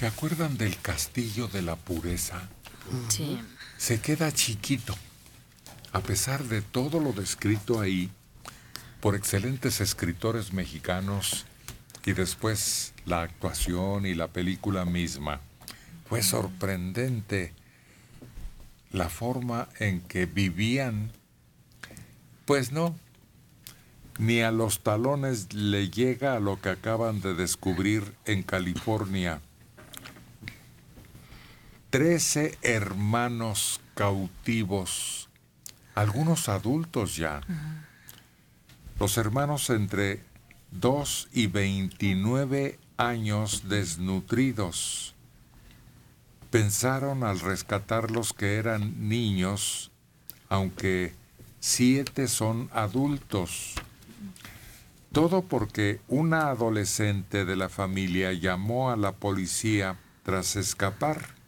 ¿Se acuerdan del castillo de la pureza? Sí. Se queda chiquito. A pesar de todo lo descrito ahí por excelentes escritores mexicanos y después la actuación y la película misma, fue sorprendente la forma en que vivían. Pues no, ni a los talones le llega a lo que acaban de descubrir en California Trece hermanos cautivos, algunos adultos ya. Los hermanos entre 2 y 29 años desnutridos. Pensaron al rescatar los que eran niños, aunque siete son adultos. Todo porque una adolescente de la familia llamó a la policía tras escapar.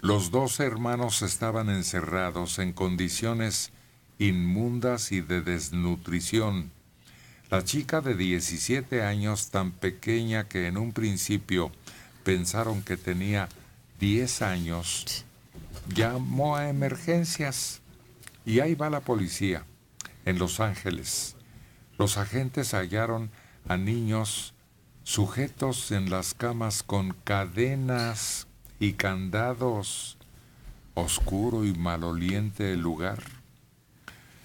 Los dos hermanos estaban encerrados en condiciones inmundas y de desnutrición. La chica de 17 años, tan pequeña que en un principio pensaron que tenía 10 años, llamó a emergencias y ahí va la policía en Los Ángeles. Los agentes hallaron a niños sujetos en las camas con cadenas y candados oscuro y maloliente el lugar.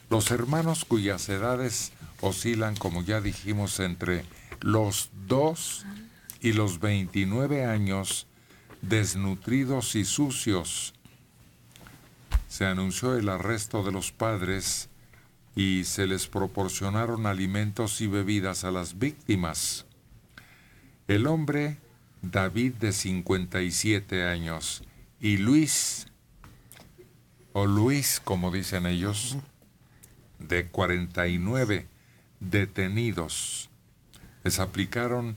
Los hermanos cuyas edades oscilan, como ya dijimos, entre los dos y los 29 años, desnutridos y sucios. Se anunció el arresto de los padres y se les proporcionaron alimentos y bebidas a las víctimas. El hombre David de 57 años y Luis, o Luis como dicen ellos, de 49 detenidos. Les aplicaron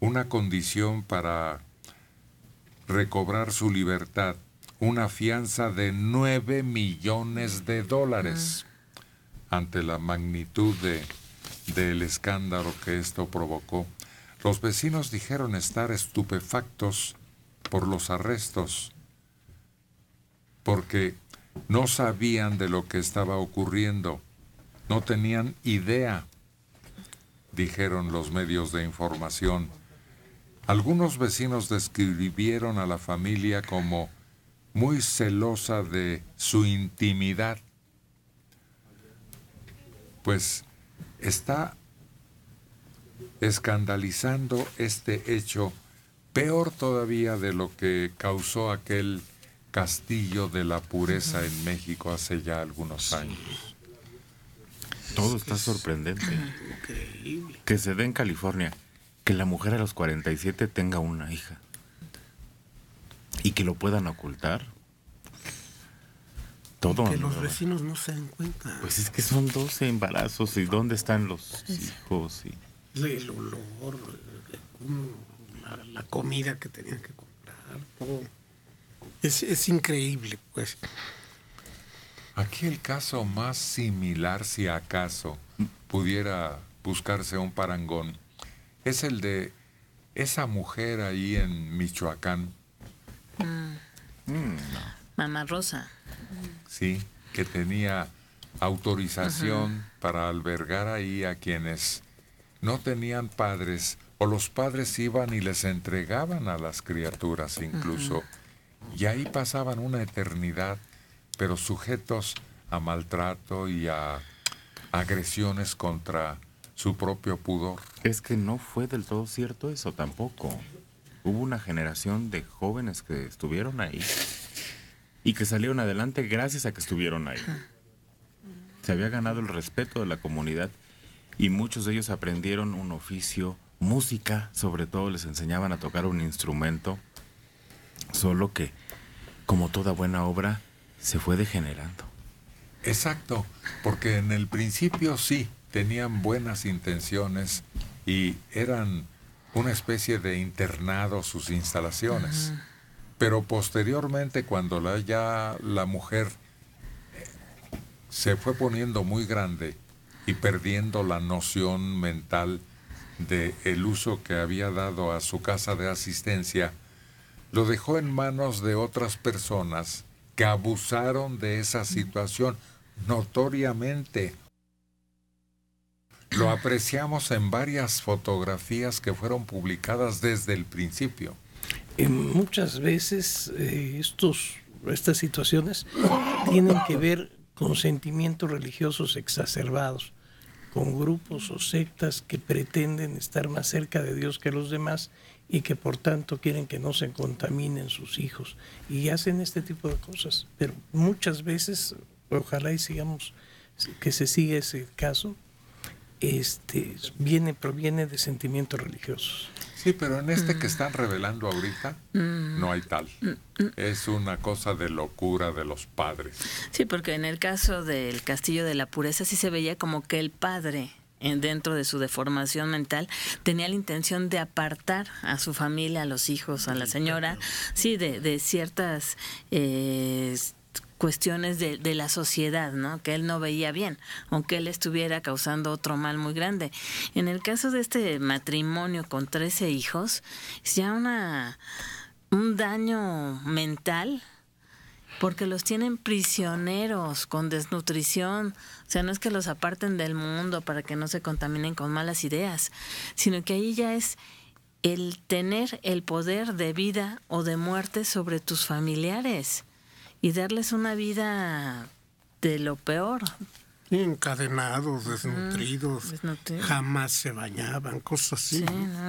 una condición para recobrar su libertad, una fianza de 9 millones de dólares ante la magnitud del escándalo que esto provocó los vecinos dijeron estar estupefactos por los arrestos, porque no sabían de lo que estaba ocurriendo, no tenían idea, dijeron los medios de información. Algunos vecinos describieron a la familia como muy celosa de su intimidad. Pues está escandalizando este hecho, peor todavía de lo que causó aquel castillo de la pureza en México hace ya algunos años. Todo está sorprendente. Ah, que se dé en California, que la mujer a los 47 tenga una hija y que lo puedan ocultar. Todo. Que los vecinos no se den cuenta. Pues es que son 12 embarazos y dónde están los hijos y el olor, la, comida que tenían que comprar, todo. Es, increíble, pues. Aquí el caso más similar, si acaso pudiera buscarse un parangón, es el de esa mujer ahí en Michoacán. Ah. Mm, Mamá Rosa. Sí, que tenía autorización para albergar ahí a quienes no tenían padres o los padres iban y les entregaban a las criaturas incluso. Y ahí pasaban una eternidad, pero sujetos a maltrato y a agresiones contra su propio pudor. Es que no fue del todo cierto eso tampoco. Hubo una generación de jóvenes que estuvieron ahí y que salieron adelante gracias a que estuvieron ahí. Se había ganado el respeto de la comunidad y muchos de ellos aprendieron un oficio, música, sobre todo les enseñaban a tocar un instrumento, solo que, como toda buena obra, se fue degenerando. Exacto, porque en el principio sí, tenían buenas intenciones y eran una especie de internado sus instalaciones. Pero posteriormente, cuando la, ya la mujer eh, se fue poniendo muy grande, y perdiendo la noción mental de el uso que había dado a su casa de asistencia, lo dejó en manos de otras personas que abusaron de esa situación notoriamente. Lo ah. apreciamos en varias fotografías que fueron publicadas desde el principio. y eh, muchas veces eh, estos, estas situaciones tienen que ver con sentimientos religiosos exacerbados, con grupos o sectas que pretenden estar más cerca de Dios que los demás y que por tanto quieren que no se contaminen sus hijos y hacen este tipo de cosas. Pero muchas veces, ojalá y sigamos, que se siga ese caso, este, viene, proviene de sentimientos religiosos. Sí, pero en este que mm. están revelando ahorita mm. no hay tal. Mm, es una cosa de locura de los padres. Sí, porque en el caso del Castillo de la Pureza sí se veía como que el padre dentro de su deformación mental, tenía la intención de apartar a su familia, a los hijos, a la señora, sí, de, de ciertas eh, cuestiones de, de, la sociedad, ¿no? Que él no veía bien, aunque él estuviera causando otro mal muy grande. En el caso de este matrimonio con 13 hijos, es ya una, un daño mental porque los tienen prisioneros con desnutrición. O sea, no es que los aparten del mundo para que no se contaminen con malas ideas, sino que ahí ya es el tener el poder de vida o de muerte sobre tus familiares y darles una vida de lo peor. Encadenados, desnutridos, jamás se bañaban, cosas así. Sí,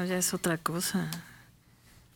ya es otra cosa.